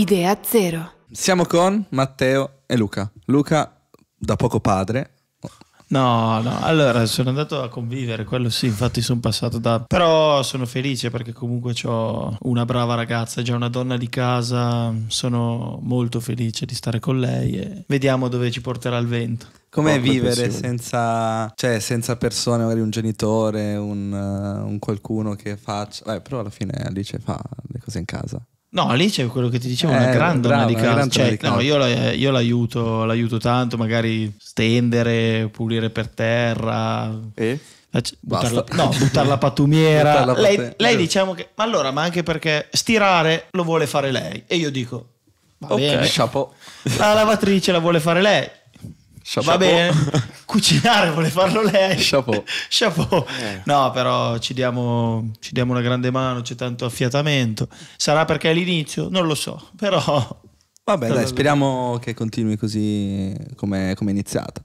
Idea Zero. Siamo con Matteo e Luca. Luca, da poco padre. No, no, allora sono andato a convivere, quello sì, infatti sono passato da... Però sono felice perché comunque ho una brava ragazza, già una donna di casa, sono molto felice di stare con lei e vediamo dove ci porterà il vento. Com'è vivere senza, cioè, senza, persone, magari un genitore, un, eh, un qualcuno che faccia... Beh, però alla fine Alice fa le cose in casa. No, lì c'è quello che ti dicevo, eh, una gran donna di casa. Cioè, no, io, la, io, l'aiuto, l'aiuto tanto, magari stendere, pulire per terra. E? Buttar no, buttare la pattumiera. lei, lei, diciamo che... Ma allora, ma anche perché stirare lo vuole fare lei. E io dico... Va okay. bene. La lavatrice la vuole fare lei Chapeau. Va bene, cucinare vuole farlo lei. Chapeau. Chapeau. Eh. No, però ci diamo, ci diamo una grande mano, c'è tanto affiatamento. Sarà perché è l'inizio? Non lo so, però... Vabbè, dai, speriamo che continui così come, come è iniziata.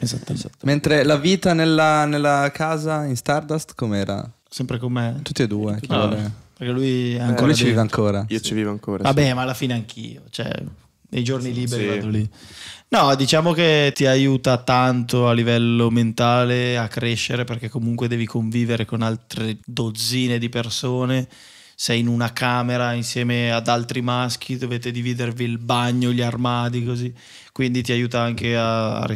Esattamente. Mentre la vita nella, nella casa in Stardust com'era? Sempre con me. Tutti e due. No, perché lui, è ancora eh, lui ci vive ancora. Io sì. ci vivo ancora. Vabbè, sì. ma alla fine anch'io. Cioè, nei giorni liberi sì. vado lì. No, diciamo che ti aiuta tanto a livello mentale a crescere perché comunque devi convivere con altre dozzine di persone. Sei in una camera insieme ad altri maschi, dovete dividervi il bagno, gli armadi, così. Quindi ti aiuta anche a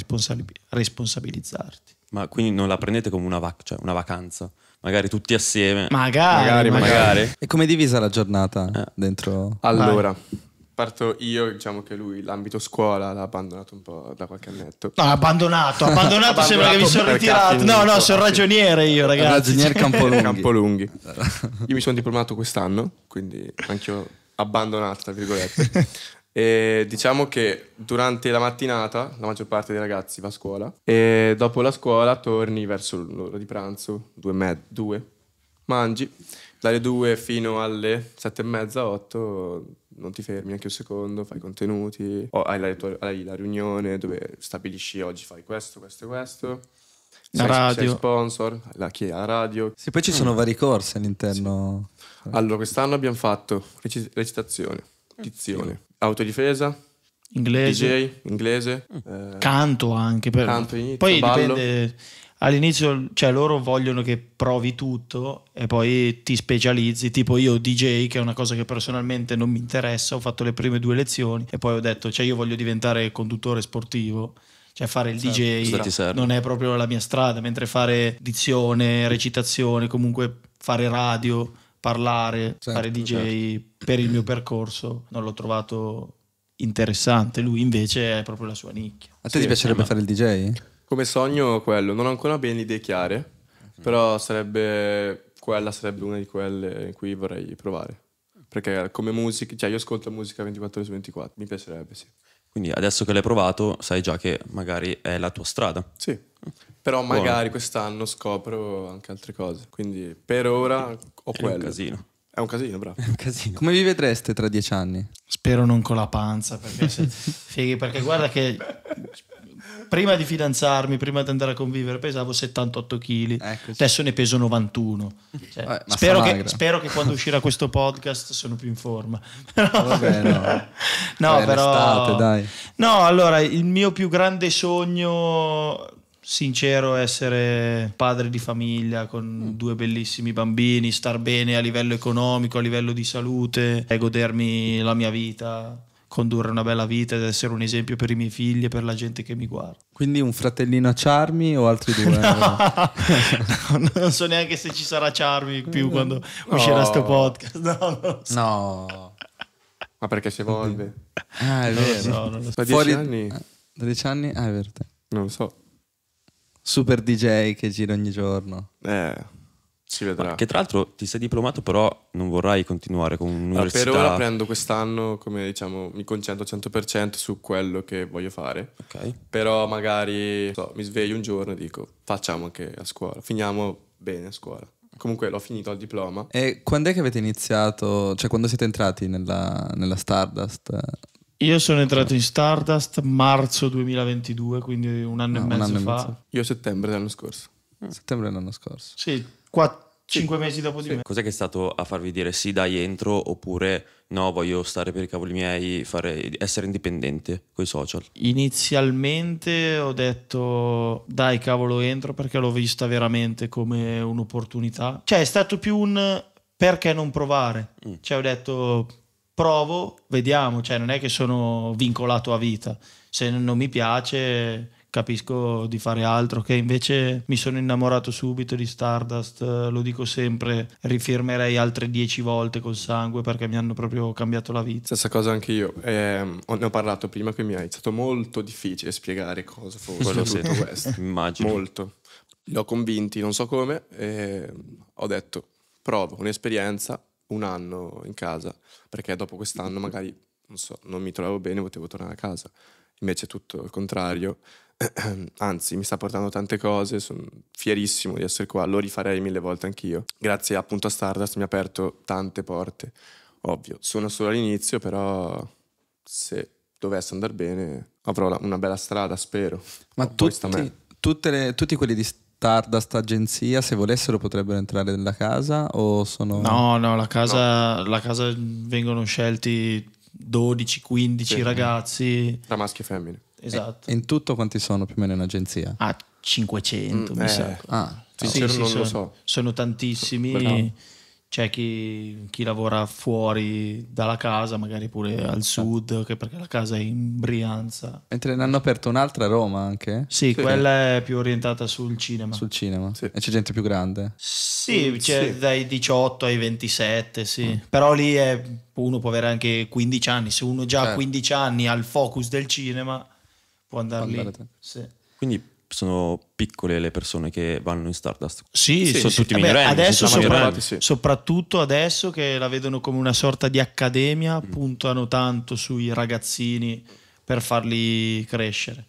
responsabilizzarti. Ma quindi non la prendete come una, vac- cioè una vacanza? magari tutti assieme. Magari magari, magari, magari, E come è divisa la giornata eh. dentro? Allora, Vai. Parto io, diciamo che lui l'ambito scuola l'ha abbandonato un po' da qualche annetto. No, abbandonato, abbandonato, abbandonato sembra che mi sono ritirato. No, no, sono ragioniere io, ragazzi. Ragioniere Campolunghi. Campolunghi. Io mi sono diplomato quest'anno, quindi anch'io abbandonato, tra virgolette. E diciamo che durante la mattinata la maggior parte dei ragazzi va a scuola e dopo la scuola torni verso l'ora di pranzo, due, med- due mangi, dalle due fino alle sette e mezza, otto non ti fermi anche un secondo, fai contenuti, o hai la, hai la riunione dove stabilisci oggi fai questo, questo e questo. La radio. Sei sponsor, la chi è la radio. Sì, poi ci sono mm. vari corsi all'interno. Sì. Allora, quest'anno abbiamo fatto recitazione, dizione, autodifesa, inglese, DJ, inglese, canto anche per... Canto, inizio, poi ballo. dipende all'inizio, cioè loro vogliono che provi tutto e poi ti specializzi, tipo io DJ, che è una cosa che personalmente non mi interessa, ho fatto le prime due lezioni e poi ho detto, cioè io voglio diventare conduttore sportivo. Cioè fare il certo, DJ non è proprio la mia strada, mentre fare dizione, recitazione, comunque fare radio, parlare, certo, fare DJ certo. per il mio percorso, non l'ho trovato interessante, lui invece è proprio la sua nicchia. A te sì, ti piacerebbe ma... fare il DJ? Come sogno quello, non ho ancora ben idee chiare, mm-hmm. però sarebbe quella sarebbe una di quelle in cui vorrei provare. Perché come musica, cioè io ascolto musica 24 ore su 24, mi piacerebbe, sì. Quindi adesso che l'hai provato, sai già che magari è la tua strada. Sì. Però magari Buono. quest'anno scopro anche altre cose. Quindi per ora ho è quello. È un casino. È un casino, bravo. È un casino. Come vi vedreste tra dieci anni? Spero non con la panza, perché se... Fighi, perché guarda che prima di fidanzarmi, prima di andare a convivere, pesavo 78 kg, Eccoci. adesso ne peso 91. Cioè, eh, spero, che, spero, che, quando uscirà questo podcast sono più in forma. Vabbè, no, no Beh, però... dai. No, allora, il mio più grande sogno sincero è essere padre di famiglia con mm. due bellissimi bambini, star bene a livello economico, a livello di salute e godermi la mia vita condurre una bella vita ed essere un esempio per i miei figli e per la gente che mi guarda. Quindi un fratellino a Charmi o altri due? no, no, non so neanche se ci sarà Charmi più quando no. uscirà sto podcast. No, so. no. Ma perché si evolve? Ah, è vero. So, non lo so. Da 10 anni? 13 eh, anni? Ah, è vero. Non lo so. Super DJ che gira ogni giorno. Eh si vedrà. Ma che tra l'altro ti sei diplomato, però non vorrai continuare con un'università. Allora, per ora prendo quest'anno, come diciamo, mi concentro 100% su quello che voglio fare. Ok. Però magari so, mi sveglio un giorno e dico facciamo anche a scuola, finiamo bene a scuola. Comunque l'ho finito il diploma. E quando è che avete iniziato, cioè quando siete entrati nella, nella Stardust? Io sono entrato in Stardust marzo 2022, quindi un anno, no, e, mezzo un anno e mezzo fa. Io settembre dell'anno scorso. Settembre dell'anno scorso. Sì, 4, 5 mesi dopo di sì. me. Cos'è che è stato a farvi dire sì, dai, entro oppure no, voglio stare per i cavoli miei, fare, essere indipendente con i social? Inizialmente ho detto dai, cavolo, entro perché l'ho vista veramente come un'opportunità. Cioè, è stato più un perché non provare. Mm. Cioè, ho detto provo, vediamo, cioè non è che sono vincolato a vita. Se non mi piace capisco di fare altro, che invece mi sono innamorato subito di Stardust, lo dico sempre, rifirmerei altre dieci volte col sangue perché mi hanno proprio cambiato la vita. Stessa cosa anche io, eh, ne ho parlato prima che mi hai, è stato molto difficile spiegare cosa fosse Quello tutto questo, immagino. Molto. Li ho convinti, non so come, e ho detto provo un'esperienza, un anno in casa, perché dopo quest'anno magari, non so, non mi trovavo bene, potevo tornare a casa. Invece è tutto il contrario, anzi mi sta portando tante cose, sono fierissimo di essere qua, lo rifarei mille volte anch'io. Grazie appunto a Stardust mi ha aperto tante porte, ovvio, sono solo all'inizio però se dovesse andare bene avrò una bella strada, spero. Ma tutti, le, tutti quelli di Stardust agenzia, se volessero potrebbero entrare nella casa o sono... No, no, la casa, no. La casa vengono scelti 12-15 sì. ragazzi. Tra maschi e femmine. Eh, esatto. in tutto quanti sono più o meno in agenzia? A 500, mm, mi eh. sa. Ah, sì, sì, non sono, lo so. Sono tantissimi. Però c'è chi, chi, lavora fuori dalla casa, magari pure eh, al eh. sud, perché la casa è in Brianza. Mentre ne hanno aperto un'altra a Roma anche? Sì, sì. quella è più orientata sul cinema. Sul cinema? Sì. E c'è gente più grande? Sì, mm, c'è sì. dai 18 ai 27, sì. Mm. Però lì è, uno può avere anche 15 anni. Se uno già ha eh. Certo. 15 anni ha il focus del cinema, può andare, può andare Sì. Quindi sono piccole le persone che vanno in Stardust. Sì, sì sono sì, tutti sì. Eh minorenni. Adesso sopra- minorenni. soprattutto adesso che la vedono come una sorta di accademia, mm. puntano tanto sui ragazzini per farli crescere.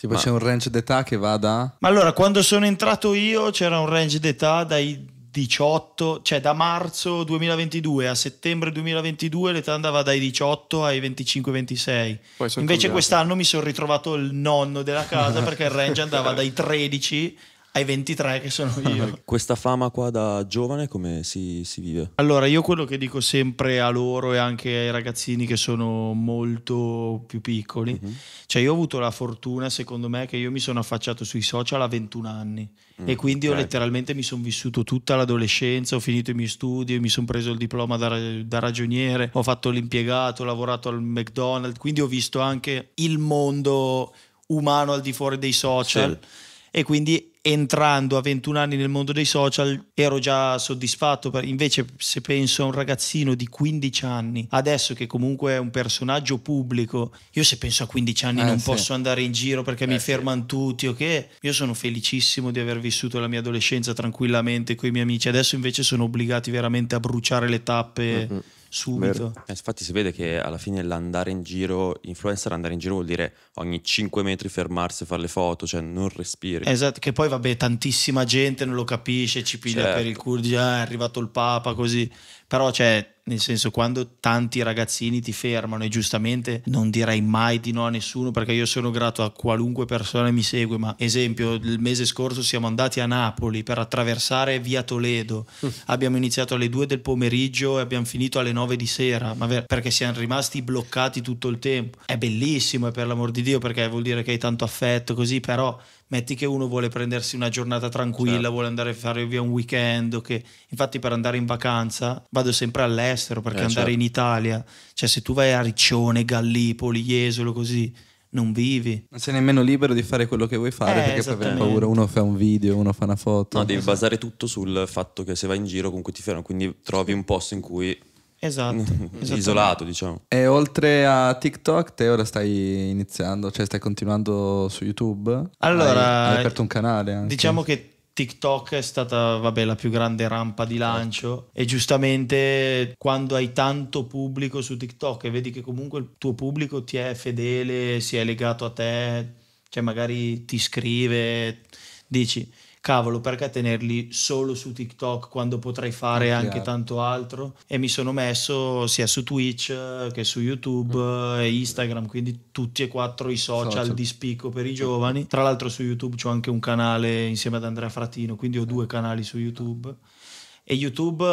Tipo Ma... c'è un range d'età che va da... Ma allora, quando sono entrato io c'era un range d'età dai 18, cioè da marzo 2022 a settembre 2022 l'età andava dai 18 ai 25-26. Invece cambiati. quest'anno mi sono ritrovato il nonno della casa perché il range andava dai 13 ai 23 che sono io. Questa fama qua da giovane come si, si vive? Allora, io quello che dico sempre a loro e anche ai ragazzini che sono molto più piccoli, mm-hmm. cioè io ho avuto la fortuna, secondo me, che io mi sono affacciato sui social a 21 anni mm, e quindi okay. io letteralmente mi sono vissuto tutta l'adolescenza, ho finito i miei studi, mi sono preso il diploma da, da ragioniere, ho fatto l'impiegato, ho lavorato al McDonald's, quindi ho visto anche il mondo umano al di fuori dei social. Sì. E quindi entrando a 21 anni nel mondo dei social ero già soddisfatto, invece se penso a un ragazzino di 15 anni, adesso che comunque è un personaggio pubblico, io se penso a 15 anni eh, non sì. posso andare in giro perché eh, mi fermano sì. tutti, ok? Io sono felicissimo di aver vissuto la mia adolescenza tranquillamente con i miei amici, adesso invece sono obbligati veramente a bruciare le tappe. Mm-hmm subito. Eh, infatti si vede che alla fine l'andare in giro, influencer andare in giro vuol dire ogni 5 metri fermarsi e fare le foto, cioè non respiri. Esatto, che poi vabbè tantissima gente non lo capisce, ci piglia certo. per il culo, ah, è arrivato il Papa così, però cioè nel senso quando tanti ragazzini ti fermano e giustamente non direi mai di no a nessuno perché io sono grato a qualunque persona mi segue, ma esempio il mese scorso siamo andati a Napoli per attraversare via Toledo, mm. abbiamo iniziato alle 2 del pomeriggio e abbiamo finito alle 9 di sera, ma perché siamo rimasti bloccati tutto il tempo, è bellissimo e per l'amor di Dio perché vuol dire che hai tanto affetto così, però metti che uno vuole prendersi una giornata tranquilla, certo. vuole andare a fare via un weekend, che... infatti per andare in vacanza vado sempre all'estero perché eh, andare certo. in Italia, cioè se tu vai a Riccione, Gallipoli, Jesolo così, non vivi. Non sei nemmeno libero di fare quello che vuoi fare eh, perché poi hai paura, uno fa un video, uno fa una foto. No, devi basare tutto sul fatto che se vai in giro comunque ti fermano, quindi trovi un posto in cui Esatto. Isolato, diciamo. E oltre a TikTok, te ora stai iniziando, cioè stai continuando su YouTube? Allora, hai, hai aperto un canale anche. Diciamo che TikTok è stata, vabbè, la più grande rampa di certo. lancio e giustamente quando hai tanto pubblico su TikTok e vedi che comunque il tuo pubblico ti è fedele, si è legato a te, cioè magari ti scrive, dici cavolo, perché tenerli solo su TikTok quando potrei fare anche tanto altro? E mi sono messo sia su Twitch eh, che su YouTube mm. Eh, e Instagram, quindi tutti e quattro i social, social, di spicco per i giovani. Tra l'altro su YouTube c'ho anche un canale insieme ad Andrea Fratino, quindi ho eh. due canali su YouTube. E YouTube,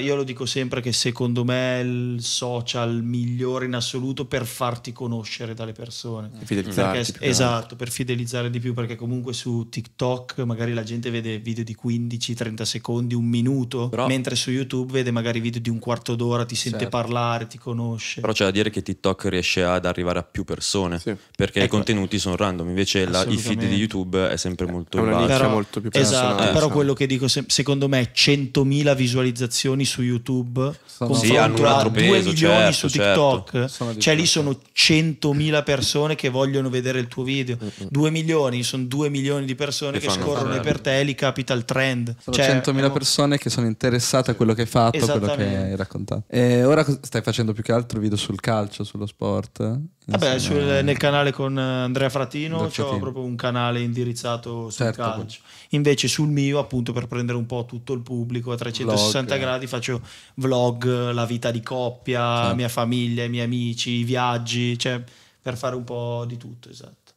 io lo dico sempre che secondo me è il social migliore in assoluto per farti conoscere dalle persone. Perché, esatto, per fidelizzare di più, perché comunque su TikTok magari la gente vede video di 15-30 secondi, un minuto, Però, mentre su YouTube vede magari video di un quarto d'ora, ti sente certo. parlare, ti conosce. Però c'è da dire che TikTok riesce ad arrivare a più persone, sì. perché ecco. i contenuti sono random, invece la, il feed di YouTube è sempre molto è una molto più esatto, personale. Esatto, eh, però diciamo. quello che dico, se, secondo me 100.000 100.000 visualizzazioni su YouTube sono sì, hanno un altro peso, 2 milioni certo, su certo. TikTok certo. cioè lì sono 100.000 persone che vogliono vedere il tuo video mm 2 mm. milioni, sono 2 milioni di persone che, che scorrono farlo. per te e lì capita il trend sono cioè, 100.000 ehm... persone che sono interessate a quello che hai fatto, a quello che hai raccontato e ora stai facendo più che altro video sul calcio, sullo sport Vabbè, sul, nel canale con Andrea Fratino, Fratino. ho proprio un canale indirizzato sul certo, calcio. Poi invece sul mio appunto per prendere un po' tutto il pubblico a 360 vlog, gradi faccio vlog, la vita di coppia, la certo. mia famiglia, i miei amici, i viaggi, cioè per fare un po' di tutto, esatto.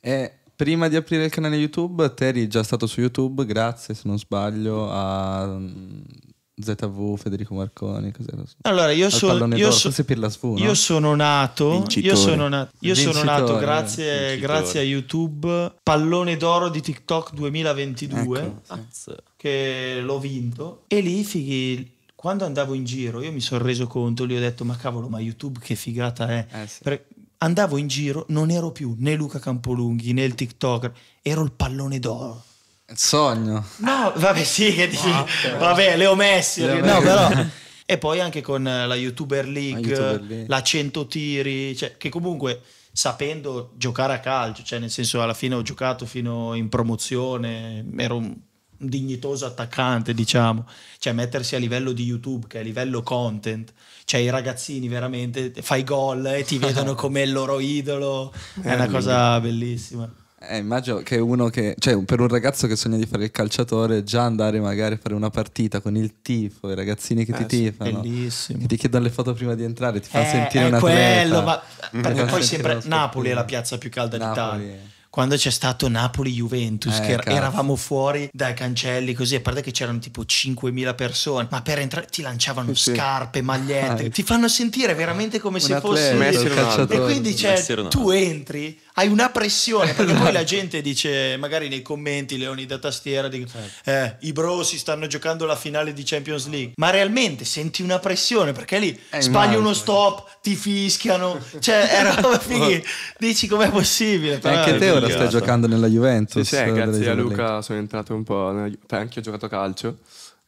E prima di aprire il canale YouTube, te eri già stato su YouTube, grazie se non sbaglio a ZV, Federico Marconi, cos'era? Allora, io, so, io, so, Sfu, io no? sono nato, io sono, nato. io sono nato grazie, grazie, a YouTube, pallone d'oro di TikTok 2022, ecco, sì. che l'ho vinto, e lì fighi, quando andavo in giro, io mi sono reso conto, lì ho detto, ma cavolo, ma YouTube che figata è, eh, sì. Perché andavo in giro, non ero più né Luca Campolunghi né il TikToker, ero il pallone d'oro Sogno. No, vabbè, sì, che dici. Ah, vabbè, le ho Messi. Leo Messi. però... e poi anche con la YouTuber League, la, YouTuber League. la 100 tiri, cioè, che comunque sapendo giocare a calcio, cioè nel senso alla fine ho giocato fino in promozione, ero un dignitoso attaccante, diciamo, cioè mettersi a livello di YouTube, che è a livello content, cioè i ragazzini veramente fai gol e ti vedono come il loro idolo, è una cosa bellissima. Eh, immagino che uno che, cioè, per un ragazzo che sogna di fare il calciatore, già andare magari a fare una partita con il tifo, i ragazzini che eh, ti tifano, bellissimo. che ti chiedono le foto prima di entrare, ti fa eh, sentire una quello, ma mm. perché poi sempre Napoli è la piazza più calda Napoli. d'Italia. Quando c'è stato Napoli-Juventus, eh, che cazzo. eravamo fuori dai cancelli così, a parte che c'erano tipo 5.000 persone, ma per entrare ti lanciavano sì, scarpe, magliette, ah, ti fanno sentire veramente come se atleta, fossi... Un calciatore. E quindi cioè, tu entri hai una pressione perché poi la esatto. gente dice magari nei commenti leoni da tastiera dico, certo. eh, i bro si stanno giocando la finale di Champions League ma realmente senti una pressione perché lì eh, sbagli uno stop ti fischiano cioè è roba fighi dici com'è possibile però, anche te ora stai giocando nella Juventus sì, sì eh, grazie a Luca sono entrato un po' nella... anche io ho giocato a calcio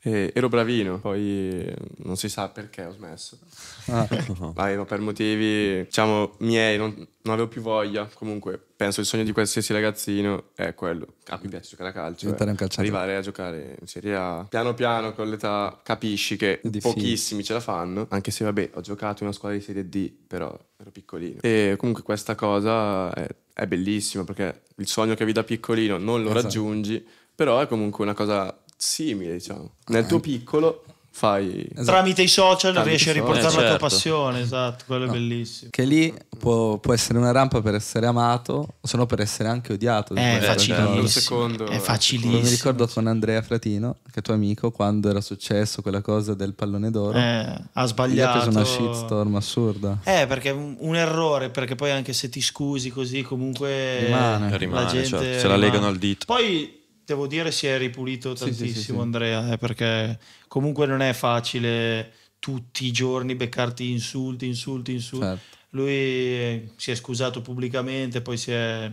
e eh, ero bravino, poi eh, non si sa perché ho smesso. Ah. Vai, ma per motivi, diciamo, miei, non, non, avevo più voglia. Comunque, penso il sogno di qualsiasi ragazzino è quello. A ah, mi piace giocare a calcio. eh. Arrivare a giocare in Serie A. Piano piano, con l'età, capisci che pochissimi ce la fanno. Anche se, vabbè, ho giocato in una squadra di Serie D, però ero piccolino. E comunque questa cosa è, è bellissima, perché il sogno che avevi da piccolino non lo esatto. raggiungi, però è comunque una cosa simile, diciamo. Nel tuo eh. piccolo fai... Esatto. Tramite i social Tramite riesci a riportare social. la eh, tua certo. passione, esatto, quello no. è bellissimo. Che lì può, può, essere una rampa per essere amato, se no per essere anche odiato. Eh, è cioè, facilissimo. Secondo, è facilissimo. Mi ricordo con Andrea Fratino, che è tuo amico, quando era successo quella cosa del pallone d'oro. Eh, ha sbagliato. Ha preso una shitstorm assurda. Eh, perché è un errore, perché poi anche se ti scusi così comunque... Rimane. La rimane, gente cioè, se la legano al dito. Poi devo dire si è ripulito tantissimo sì, sì, sì, Andrea, eh, perché comunque non è facile tutti i giorni beccarti insulti, insulti, insulti. Certo. Lui eh, si è scusato pubblicamente, poi si è,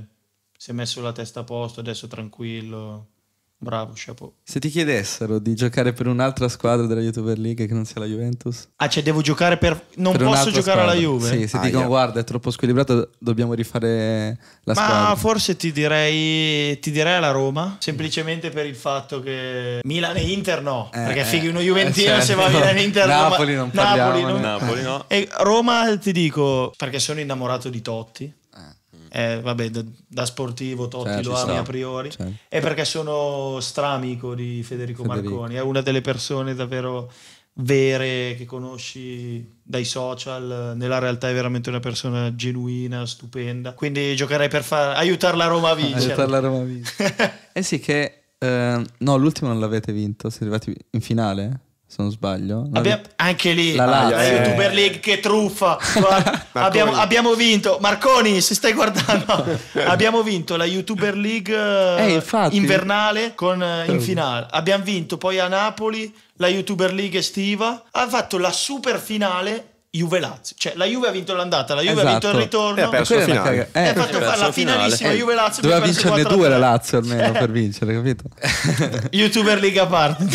si è messo la testa a posto, adesso tranquillo. Bravo, chapeau. Se ti chiedessero di giocare per un'altra squadra della YouTuber League che non sia la Juventus? Ah, cioè devo giocare per... Non per posso giocare squadra. alla Juve? Sì, se ah, dicono yeah. guarda è troppo squilibrato dobbiamo rifare la Ma squadra. Ma forse ti direi, ti direi alla Roma, semplicemente per il fatto che Milan e Inter no, eh, perché fighi eh, uno Juventino eh, certo. se va a certo. Milan e Inter no. Napoli non parliamo. Napoli, non... Napoli no. E Roma ti dico, perché sono innamorato di Totti eh, vabbè, da, da, sportivo Totti cioè, lo ami sta. a priori, cioè. è perché sono stramico di Federico, Federico, Marconi, è una delle persone davvero vere che conosci dai social, nella realtà è veramente una persona genuina, stupenda, quindi giocherei per far, aiutare la Roma a vincere. aiutare la Roma a vincere. eh sì che, eh, no, l'ultimo non l'avete vinto, siete arrivati in finale? se non sbaglio. Abbiamo, anche lì, la ah, Lazio. Ah, eh. YouTuber League, che truffa. abbiamo, abbiamo, vinto, Marconi, se stai guardando, abbiamo vinto la YouTuber League eh, invernale con, eh, in eh. finale. Abbiamo vinto poi a Napoli la YouTuber League estiva. Ha fatto la super finale Juve Lazio. Cioè, la Juve ha vinto l'andata, la Juve esatto. ha vinto il ritorno. E ha perso eh, eh, la finale. Eh, ha fatto la finalissima eh. Juve Lazio. Doveva vincerne due la Lazio almeno eh. per vincere, capito? YouTuber League a parte.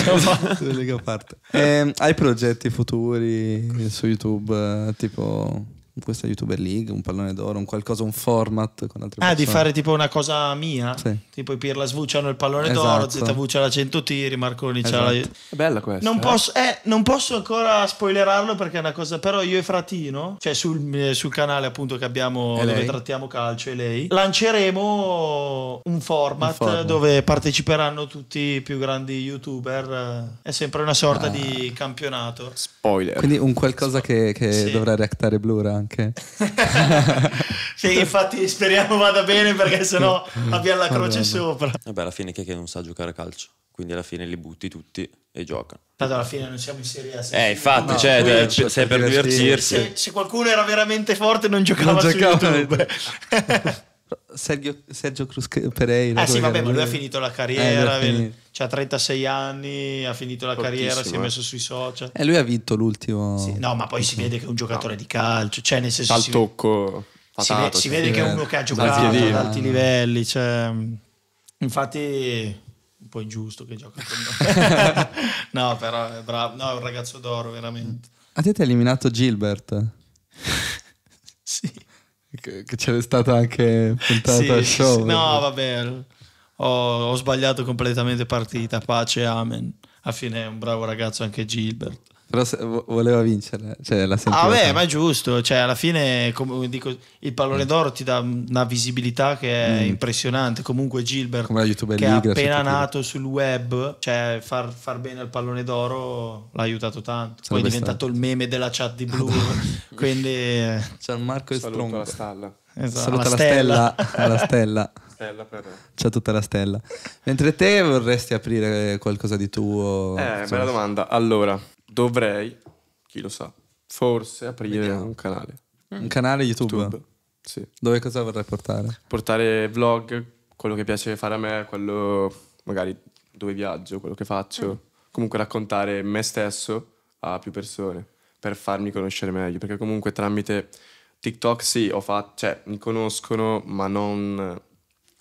Liga a parte. Eh, hai progetti futuri su YouTube? Tipo questa YouTuber League, un pallone d'oro, un qualcosa, un format con altre ah, persone. Ah, di fare tipo una cosa mia? Sì. Tipo i Pirla svuciano il pallone esatto. d'oro, ZV c'ha la 100 tiri, Marconi esatto. c'ha la... È bella questa. Non, eh. posso, eh, non, posso, ancora spoilerarlo perché è una cosa... Però io e Fratino, cioè sul, eh, sul canale appunto che abbiamo, dove trattiamo calcio e lei, lanceremo un format, un format, dove parteciperanno tutti i più grandi YouTuber. Eh, è sempre una sorta ah. di campionato. Spoiler. Quindi un qualcosa Spo- che, che sì. dovrà reactare Blura anche. sì, infatti speriamo vada bene perché sennò abbiamo la croce Vabbè, sopra. Vabbè, alla fine chi è che non sa giocare a calcio? Quindi alla fine li butti tutti e giocano. Tanto alla fine non siamo in Serie A. Eh, infatti, no, cioè, no, cioè sei per divertirsi. Se, se, qualcuno era veramente forte non giocava non giocava su YouTube. Sergio, Sergio Cruz Pereira. Eh sì, vabbè, ma lui ha finito la eh, carriera, eh, ha 36 anni, ha finito la carriera, si è eh. messo sui social. E eh, lui ha vinto l'ultimo. Sì, no, ma poi si vede che è un giocatore no. di calcio, cioè nel senso... Al si... tocco. Patato, si, vede, si vede che è uno che ha giocato ad alti livelli, cioè... Infatti un po' ingiusto che gioca con me. no, però è bravo, no, è un ragazzo d'oro veramente. A te ti ha eliminato Gilbert? che, che c'era stata anche puntata sì, show. Sì, no, vabbè, ho, ho sbagliato completamente partita, pace, amen. Alla fine è un bravo ragazzo anche Gilbert. Però voleva vincerla. Cioè, la ah, beh, ma è giusto. Cioè, alla fine, dico, il pallone mm. d'oro ti dà una visibilità che è mm. impressionante. Comunque, Gilbert, che è appena nato sul web, cioè far, far, bene al pallone d'oro l'ha aiutato tanto. Sarebbe Poi è diventato stato. il meme della chat di blu. quindi, eh, c'è Marco e Strong. la stalla. Esatto. Saluta la stella. La stella. C'è tutta la stella. Mentre te vorresti aprire qualcosa di tuo? Eh, insomma. bella domanda. Allora, dovrei, chi lo sa, forse aprire Vediamo. un canale. Un canale YouTube? YouTube. Sì. Dove cosa vorrei portare? Portare vlog, quello che piace fare a me, quello magari dove viaggio, quello che faccio. Mm. Comunque raccontare me stesso a più persone per farmi conoscere meglio, perché comunque tramite TikTok sì, ho fatto, cioè mi conoscono, ma non,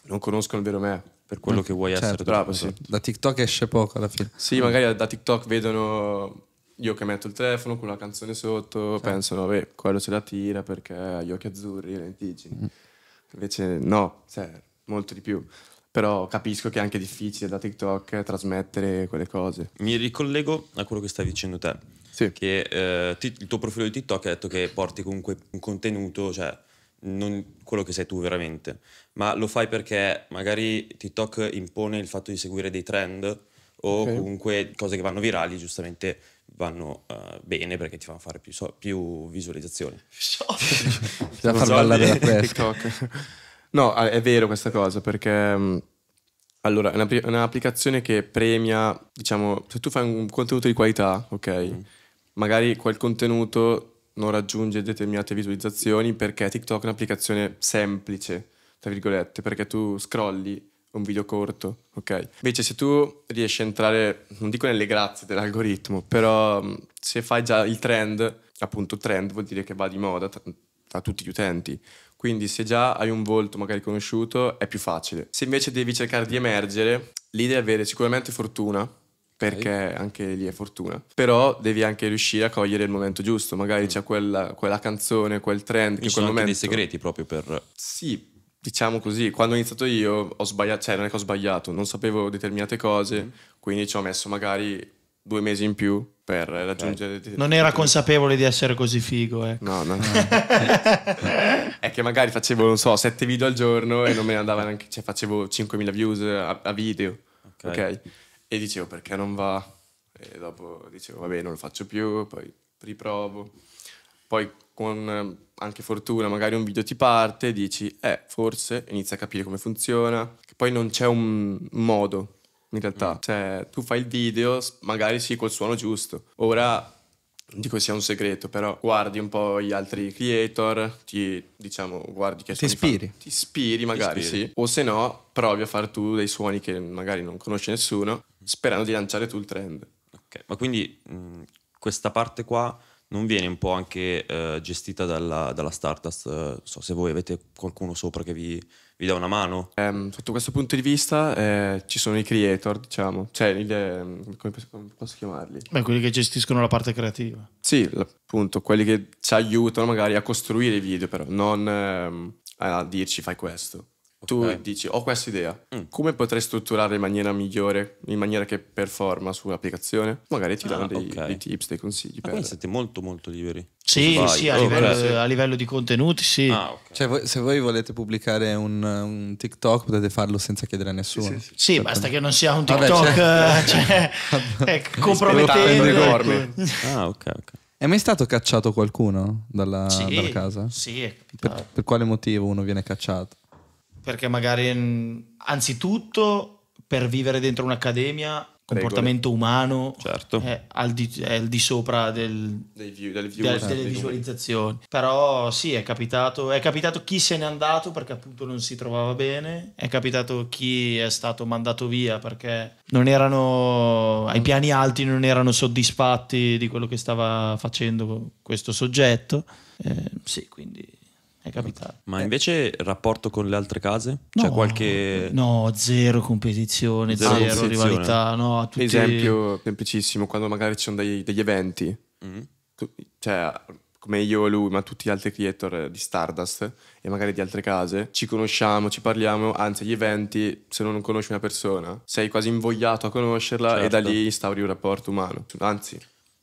non conoscono il vero me. Per quello mm, che vuoi certo, essere. Bravo, sì. Da TikTok esce poco alla fine. Sì, magari da TikTok vedono io che metto il telefono con la canzone sotto, sì. Certo. penso, vabbè, quello ce la tira perché ha gli occhi azzurri, lentiggini. Mm. Invece no, cioè, molto di più. Però capisco che è anche difficile da TikTok trasmettere quelle cose. Mi ricollego a quello che stai dicendo te. Sì. Che eh, ti, il tuo profilo di TikTok ha detto che porti comunque un contenuto, cioè non quello che sei tu veramente, ma lo fai perché magari TikTok impone il fatto di seguire dei trend o okay. comunque cose che vanno virali, giustamente vanno uh, bene perché ti fanno fare più, so- più visualizzazioni. ti far ballare la pesca. No, è vero questa cosa perché... Mm, allora, è un'applicazione che premia, diciamo, se tu fai un contenuto di qualità, ok, mm. magari quel contenuto non raggiunge determinate visualizzazioni perché TikTok è un'applicazione semplice, tra virgolette, perché tu scrolli un video corto, ok? Invece se tu riesci a entrare, non dico nelle grazie dell'algoritmo, però mm, se fai già il trend, appunto trend vuol dire che va di moda tra, tra tutti gli utenti. Quindi se già hai un volto magari conosciuto è più facile. Se invece devi cercare di emergere, l'idea è avere sicuramente fortuna, perché anche lì è fortuna. Però devi anche riuscire a cogliere il momento giusto, magari mm. c'è quella, quella, canzone, quel trend. Ci sono quel momento... dei segreti proprio per... Sì, diciamo così, quando ho iniziato io ho sbagliato, cioè non è che ho sbagliato, non sapevo determinate cose, mm. quindi ci ho messo magari due mesi in più per raggiungere... Okay. Non era consapevole di essere così figo, ecco. No, no, no. è che magari facevo, non so, sette video al giorno e non me ne andava neanche, cioè facevo 5.000 views a, a video, okay. ok? E dicevo perché non va? E dopo dicevo vabbè non lo faccio più, poi riprovo. Poi con ehm, anche fortuna, magari un video ti parte, dici, eh, forse inizia a capire come funziona. Che poi non c'è un modo, in realtà. Mm. Cioè, tu fai il video, magari sì, col suono giusto. Ora, non dico sia un segreto, però guardi un po' gli altri creator, ti, diciamo, guardi che ti ispiri. Ti ispiri magari, ti ispiri. sì. O se no, provi a fare tu dei suoni che magari non conosce nessuno, mm. sperando di lanciare tu il trend. Ok, ma quindi mh, mm, questa parte qua non viene un po' anche eh, gestita dalla, dalla Stardust? Eh, non so se voi avete qualcuno sopra che vi, vi dà una mano. Um, sotto questo punto di vista eh, ci sono i creator, diciamo, cioè il, ehm, come, posso chiamarli? Beh, quelli che gestiscono la parte creativa. Sì, appunto, quelli che ci aiutano magari a costruire i video, però non ehm, a dirci fai questo tu dici ho questa idea, mm. come potrei strutturare in maniera migliore, in maniera che performa sull'applicazione? Magari ti danno ah, dei, okay. dei, tips, dei consigli. Ah, per... siete molto molto liberi. Sì, sì, a, oh, livello, a, livello, di contenuti sì. Ah, okay. cioè, voi, se voi volete pubblicare un, un, TikTok potete farlo senza chiedere a nessuno. Sì, sì, sì certo. basta che non sia un TikTok certo. eh, Vabbè, cioè, eh, cioè, compromettente. Ecco. Ah, ok, ok. È mai stato cacciato qualcuno dalla, dalla casa? Sì, per, per quale motivo uno viene cacciato? Perché magari, mm, anzitutto, per vivere dentro un'accademia comportamento Regole. umano certo. è, eh, al di, è al di sopra del, view, del views, del, delle visualizzazioni. Numeri. Però sì, è capitato, è capitato chi se n'è andato perché appunto non si trovava bene, è capitato chi è stato mandato via perché non erano, ai piani alti non erano soddisfatti di quello che stava facendo questo soggetto. Eh, sì, quindi è capitato. Ma invece il rapporto con le altre case? No, C'è cioè qualche... No, zero competizione, zero, zero competizione. rivalità. No, tutti... Esempio semplicissimo, quando magari ci sono dei, degli eventi, mm-hmm. cioè come io e lui, ma tutti gli altri creator di Stardust e magari di altre case, ci conosciamo, ci parliamo, anzi gli eventi, se non conosci una persona, sei quasi invogliato a conoscerla certo. e da certo. lì instauri un rapporto umano. Anzi,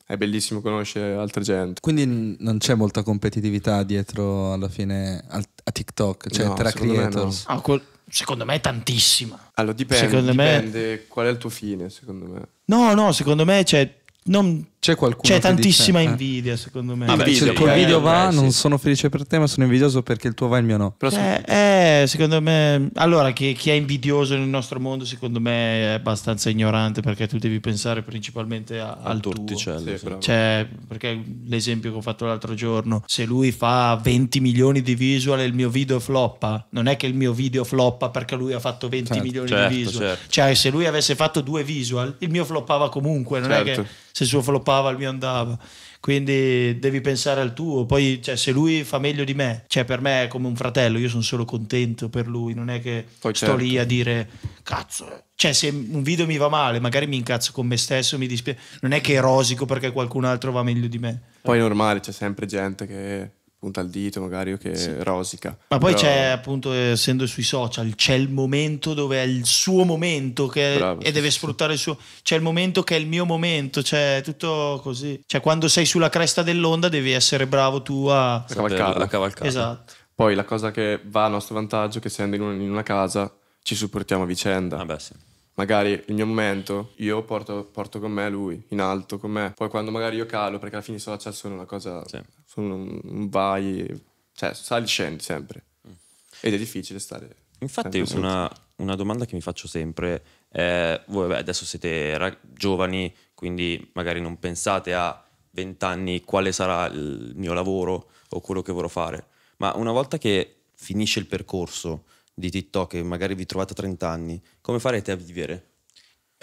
è bellissimo conoscere altre gente. Quindi non c'è molta competitività dietro alla fine a TikTok, cioè no, tra creators. Me no. ah, secondo me è tantissima. Allora dipende, secondo dipende me... qual è il tuo fine, secondo me. No, no, secondo me cioè, non, c'è qualcuno C'è tantissima dice, eh. invidia, eh? secondo me. Ah, Vabbè, se il tuo eh, video eh, va, eh, non sì. sono felice per te, ma sono invidioso perché il tuo va e il mio no. Eh, secondo me, allora, chi, chi, è invidioso nel nostro mondo, secondo me, è abbastanza ignorante perché tu devi pensare principalmente a, al, al torticello. Sì, cioè, perché l'esempio che ho fatto l'altro giorno, se lui fa 20 milioni di visual e il mio video floppa, non è che il mio video floppa perché lui ha fatto 20 certo, milioni certo, di visual. Certo. Cioè, se lui avesse fatto due visual, il mio floppava comunque, non è che certo. se il suo floppava scappava il mio andava quindi devi pensare al tuo poi cioè, se lui fa meglio di me cioè per me è come un fratello io sono solo contento per lui non è che poi sto certo. lì a dire cazzo cioè se un video mi va male magari mi incazzo con me stesso mi dispiace non è che rosico perché qualcun altro va meglio di me poi è normale c'è sempre gente che punta il dito magari o che sì. rosica. Ma poi Però... c'è appunto, essendo sui social, c'è il momento dove è il suo momento che... Bravo, e sì, deve sì. sfruttare il suo... C'è il momento che è il mio momento, cioè tutto così. Cioè quando sei sulla cresta dell'onda devi essere bravo tu a... La cavalcata. Esatto. Poi la cosa che va a nostro vantaggio è che essendo in una casa ci supportiamo a vicenda. Ah beh, sì magari il mio momento io porto, porto, con me lui in alto con me poi quando magari io calo perché alla fine i social sono una cosa sì. sono un, vai cioè sali scendi sempre mm. ed è difficile stare infatti una, una, domanda che mi faccio sempre è voi beh, adesso siete rag- giovani quindi magari non pensate a 20 anni quale sarà il mio lavoro o quello che vorrò fare ma una volta che finisce il percorso di TikTok e magari vi trovate a 30 anni, come farete a vivere?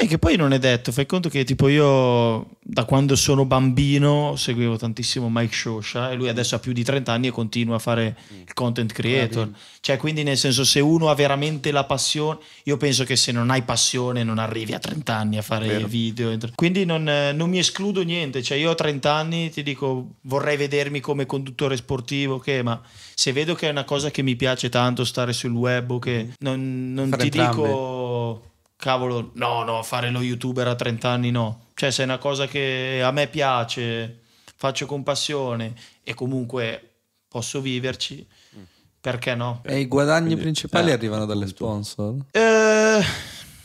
E che poi non è detto, fai conto che tipo io da quando sono bambino seguivo tantissimo Mike Shosha e lui adesso ha più di 30 anni e continua a fare mm. il content creator. Cioè quindi nel senso se uno ha veramente la passione, io penso che se non hai passione non arrivi a 30 anni a fare Vero. video. Quindi non, non, mi escludo niente, cioè io a 30 anni ti dico vorrei vedermi come conduttore sportivo, okay, ma se vedo che è una cosa che mi piace tanto stare sul web okay, mm. non, non ti entrambe. dico cavolo, no, no, fare lo youtuber a 30 anni no. Cioè, se è una cosa che a me piace, faccio con passione e comunque posso viverci, mm. perché no? E i guadagni Quindi, principali eh, arrivano dalle sponsor? Eh,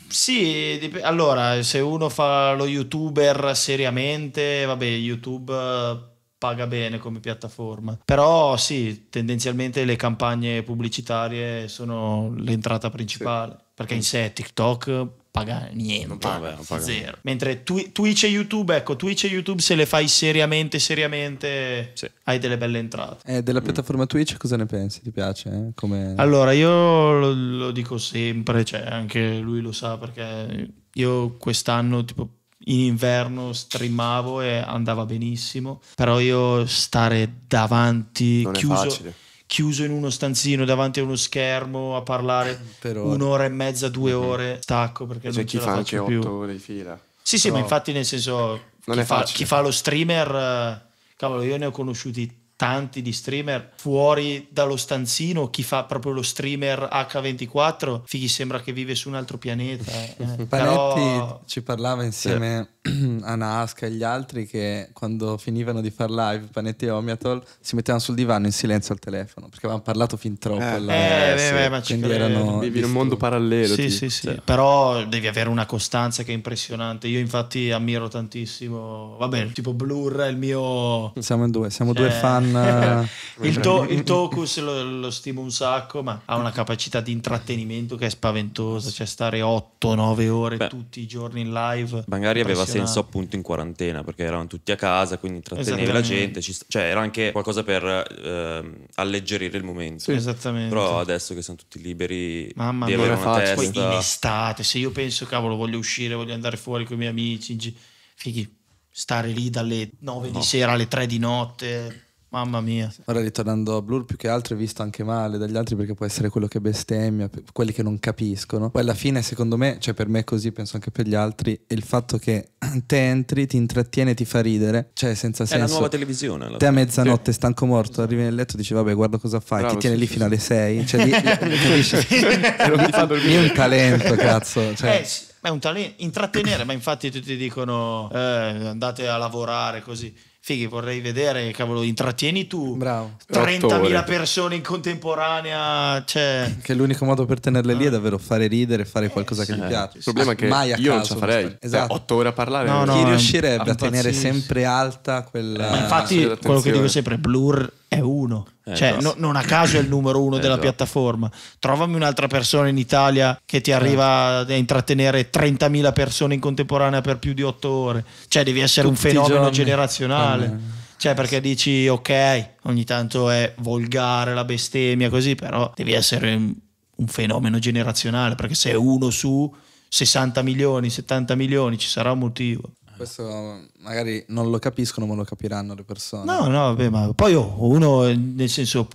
sì, dip- allora, se uno fa lo youtuber seriamente, vabbè, YouTube paga bene come piattaforma. Però sì, tendenzialmente le campagne pubblicitarie sono l'entrata principale, sì. perché in sé TikTok paga niente, non paga, non paga. zero. Mentre twi- Twitch e YouTube, ecco, Twitch e YouTube se le fai seriamente, seriamente, sì. hai delle belle entrate. Eh, della piattaforma mm. Twitch cosa ne pensi? Ti piace? Eh? Come... Allora, io lo, lo dico sempre, cioè anche lui lo sa perché io quest'anno tipo in inverno streamavo e andava benissimo, però io stare davanti, non chiuso, chiuso in uno stanzino davanti a uno schermo a parlare per un'ora e mezza, due mm-hmm. ore, stacco perché C'è non ce la faccio più. C'è chi otto ore di fila. Sì, però ma infatti nel senso, non chi, è fa, chi fa lo streamer, eh, cavolo, io ne ho conosciuti tanti di streamer fuori dallo stanzino, chi fa proprio lo streamer H24, fighi sembra che vive su un altro pianeta. Eh. Panetti Però... ci parlava insieme Anaska e gli altri che quando finivano di fare live Panetti e Omiatol si mettevano sul divano in silenzio al telefono perché avevano parlato fin troppo eh, eh, eh, beh, ma quindi erano vivi in un mondo parallelo sì, sì, sì. Cioè. però devi avere una costanza che è impressionante io infatti ammiro tantissimo vabbè tipo Blur è il mio siamo in due siamo cioè... due fan eh, il, to- cioè. il Tokus lo, lo, stimo un sacco ma ha una capacità di intrattenimento che è spaventosa cioè stare 8-9 ore beh. tutti i giorni in live magari aveva senso esatto. appunto in quarantena, perché erano tutti a casa, quindi trattenere la gente, ci, cioè era anche qualcosa per eh, alleggerire il momento. Sì, esattamente. Però adesso che sono tutti liberi Mamma di avere una testa... Poi in estate, se io penso, cavolo, voglio uscire, voglio andare fuori con i miei amici, fighi, stare lì dalle 9 no. di sera alle 3 di notte Mamma mia. Ora ritornando a Blur, più che altro è visto anche male dagli altri perché può essere quello che bestemmia, quelli che non capiscono. Poi alla fine, secondo me, cioè per me è così, penso anche per gli altri, il fatto che te entri, ti intrattiene, ti fa ridere, cioè senza è senso. È la nuova televisione. Te a mezzanotte, sì. stanco morto, arrivi nel letto e dici vabbè guarda cosa fai, Bravo, ti tiene sì, lì sì. fino alle 6. Cioè, lì, capisci? Io un talento, cazzo. Eh, cioè. Eh, è un talento, intrattenere, ma infatti tutti dicono eh, andate a lavorare così fighi, vorrei vedere, cavolo, intrattieni tu Bravo. 30.000 persone in contemporanea, cioè... Che l'unico modo per tenerle lì è ah. davvero fare ridere, e fare eh, qualcosa eh, che gli piace. Il problema è che mai io caso, non ce la farei, esatto. Eh, 8 ore a parlare. No, no, Chi riuscirebbe a tenere sempre alta quella... Ma infatti quello che dico sempre, Blur è uno. Eh, cioè, no, non a caso è il numero uno eh, della già. piattaforma. Trovami un'altra persona in Italia che ti arriva a intrattenere 30.000 persone in contemporanea per più di 8 ore. Cioè, devi essere Tutti un fenomeno generazionale. Mm. Cioè, perché dici, ok, ogni tanto è volgare la bestemmia, così, però devi essere un fenomeno generazionale, perché se è uno su 60 milioni, 70 milioni, ci sarà un motivo. Questo magari non lo capiscono, ma lo capiranno le persone. No, no, vabbè, ma poi oh, uno eh, nel senso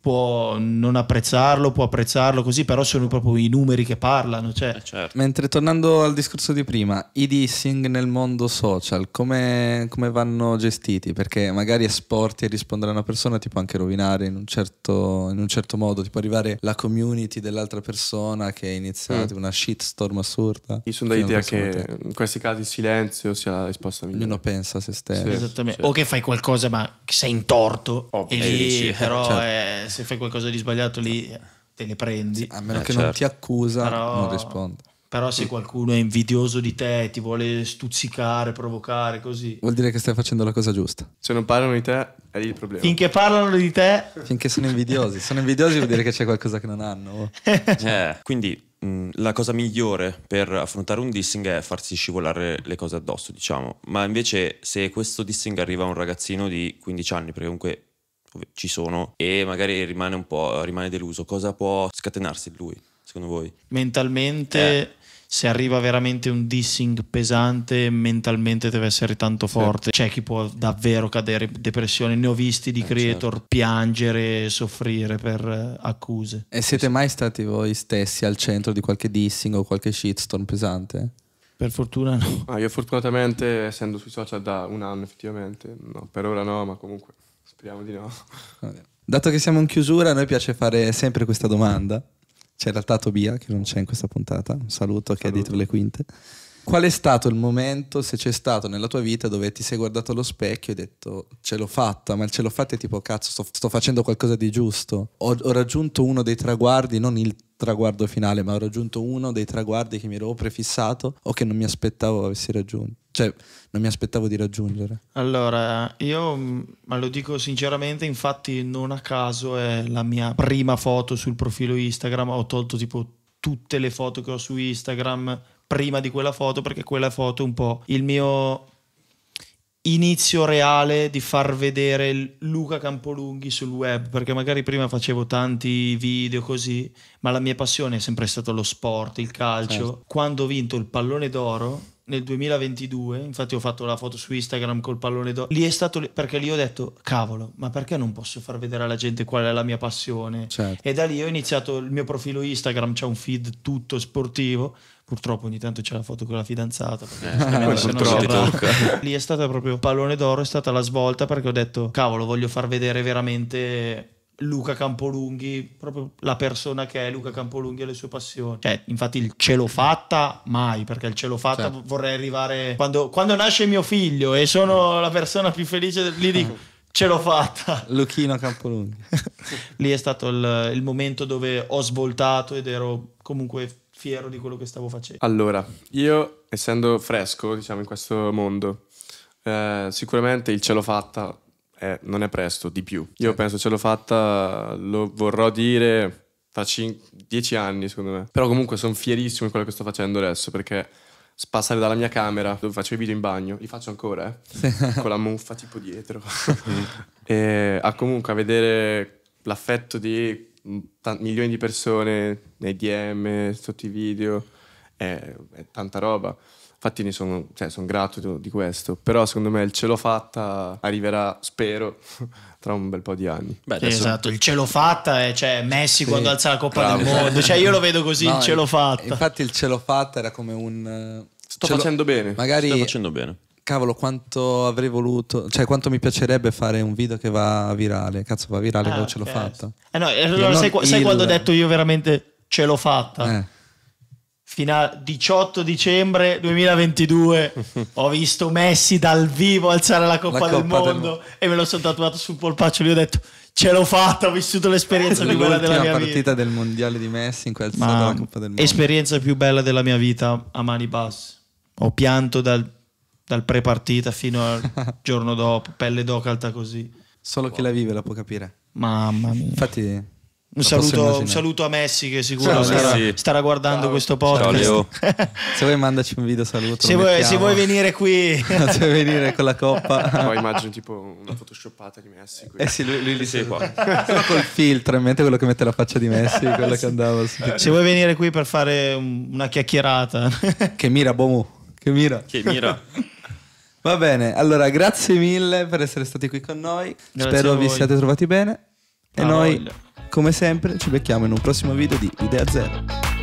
può non apprezzarlo, può apprezzarlo così, però sono proprio i numeri che parlano. Cioè. Eh certo. Mentre tornando al discorso di prima, i dissing nel mondo social, come, come vanno gestiti? Perché magari esporti e rispondere a una persona ti può anche rovinare in un certo, in un certo modo, ti può arrivare la community dell'altra persona che è iniziata, mm. una shitstorm assurda. Io sono d'idea che in questi casi il silenzio sia la risposta migliore ognuno pensa a se stesso. Sì, sì. O che fai qualcosa ma sei in torto, oh, e lì, dici, eh, però certo. eh, se fai qualcosa di sbagliato lì eh, te ne prendi. a meno eh, che certo. non ti accusa, però, non rispondi. Però se qualcuno è invidioso di te, ti vuole stuzzicare, provocare, così... Vuol dire che stai facendo la cosa giusta. Se non parlano di te, è lì il problema. Finché parlano di te... Finché sono invidiosi. sono invidiosi vuol dire che c'è qualcosa che non hanno. eh, quindi Mm, la cosa migliore per affrontare un dissing è farsi scivolare le cose addosso, diciamo. Ma invece se questo dissing arriva a un ragazzino di 15 anni, perché comunque ci sono, e magari rimane un po' rimane deluso, cosa può scatenarsi in lui, secondo voi? Mentalmente... Eh se arriva veramente un dissing pesante, mentalmente deve essere tanto forte. Certo. C'è chi può davvero cadere in depressione. Ne ho visti di eh, creator certo. piangere, soffrire per eh, accuse. E siete mai stati voi stessi al centro di qualche dissing o qualche shitstorm pesante? Per fortuna no. Ah, io fortunatamente, essendo sui social da un anno effettivamente, no, per ora no, ma comunque speriamo di no. Dato che siamo in chiusura, a noi piace fare sempre questa domanda. C'è in realtà Tobia che non c'è in questa puntata, un saluto, saluto che è dietro le quinte. Qual è stato il momento, se c'è stato nella tua vita, dove ti sei guardato allo specchio e hai detto ce l'ho fatta, ma ce l'ho fatta è tipo cazzo, sto, sto facendo qualcosa di giusto. Ho, ho, raggiunto uno dei traguardi, non il traguardo finale, ma ho raggiunto uno dei traguardi che mi ero prefissato o che non mi aspettavo avessi raggiunto cioè, non mi aspettavo di raggiungere? Allora, io mm, ma lo dico sinceramente, infatti non a caso è la mia prima foto sul profilo Instagram, ho tolto tipo tutte le foto che ho su Instagram prima di quella foto perché quella foto è un po' il mio inizio reale di far vedere Luca Campolunghi sul web, perché magari prima facevo tanti video così, ma la mia passione è sempre stato lo sport, il calcio. Certo. Quando ho vinto il pallone d'oro, nel 2022, infatti ho fatto la foto su Instagram col pallone d'oro, lì è stato perché lì ho detto cavolo, ma perché non posso far vedere alla gente qual è la mia passione? Certo. E da lì ho iniziato il mio profilo Instagram, c'è un feed tutto sportivo, purtroppo ogni tanto c'è la foto con la fidanzata eh, lì è stata proprio pallone d'oro è stata la svolta perché ho detto cavolo voglio far vedere veramente Luca Campolunghi, proprio la persona che è Luca Campolunghi e le sue passioni. Cioè, infatti il ce l'ho fatta mai, perché il ce l'ho fatta certo. vorrei arrivare quando, quando, nasce mio figlio e sono la persona più felice, lì dico ce l'ho fatta. Luchino Campolunghi. Lì è stato il, il momento dove ho svoltato ed ero comunque fiero di quello che stavo facendo. Allora, io essendo fresco, diciamo, in questo mondo, eh, sicuramente il ce l'ho fatta eh, non è presto, di più. Io certo. penso ce l'ho fatta, lo vorrò dire tra dieci anni secondo me. Però comunque sono fierissimo di quello che sto facendo adesso perché spassare dalla mia camera dove faccio i video in bagno, li faccio ancora, eh? con la muffa tipo dietro, mm. e a comunque a vedere l'affetto di mm, t- milioni di persone nei DM, sotto i video, è, è tanta roba. Infatti ne sono, cioè, sono grato di questo, però secondo me il ce l'ho fatta arriverà, spero, tra un bel po' di anni. Beh, adesso... Esatto, il ce l'ho fatta è cioè, Messi sì, quando alza la Coppa bravo. del Mondo, cioè io lo vedo così, no, il ce l'ho fatta. Infatti il ce l'ho fatta era come un... Eh, sto facendo bene. Magari... Sto facendo bene cavolo, quanto avrei voluto, cioè quanto mi piacerebbe fare un video che va virale. Cazzo, va virale, ah, non ce l'ho okay. fatta. Eh no, allora eh, sai, sai quando ho detto io veramente ce l'ho fatta? Eh fino al 18 dicembre 2022 ho visto Messi dal vivo alzare la Coppa, la Coppa del, mondo del, e me lo sono tatuato sul polpaccio lì ho detto ce l'ho fatta ho vissuto l'esperienza più bella della mia vita l'ultima partita del mondiale di Messi in quel la Coppa del Mondo esperienza più bella della mia vita a mani basse ho pianto dal, dal pre-partita fino al giorno dopo pelle d'oca alta così solo wow. chi la vive la può capire mamma mia infatti un saluto, un saluto, a Messi che sicuro sarà, sì. starà, guardando Ciao. questo podcast. Ciao, se vuoi mandaci un video saluto. Se, vuoi, se vuoi, venire qui. se vuoi venire con la coppa. Poi immagino tipo una photoshoppata di Messi. Qui. Eh sì, lui, lui li sei qua. Solo col filtro, in mente quello che mette la faccia di Messi, quello che andava. Su. Se vuoi venire qui per fare una chiacchierata. che mira, Bomu. Che mira. Che mira. Va bene, allora grazie mille per essere stati qui con noi. Grazie Spero vi siate trovati bene. E ah, noi... Voglia come sempre ci becchiamo in un prossimo video di Idea Zero.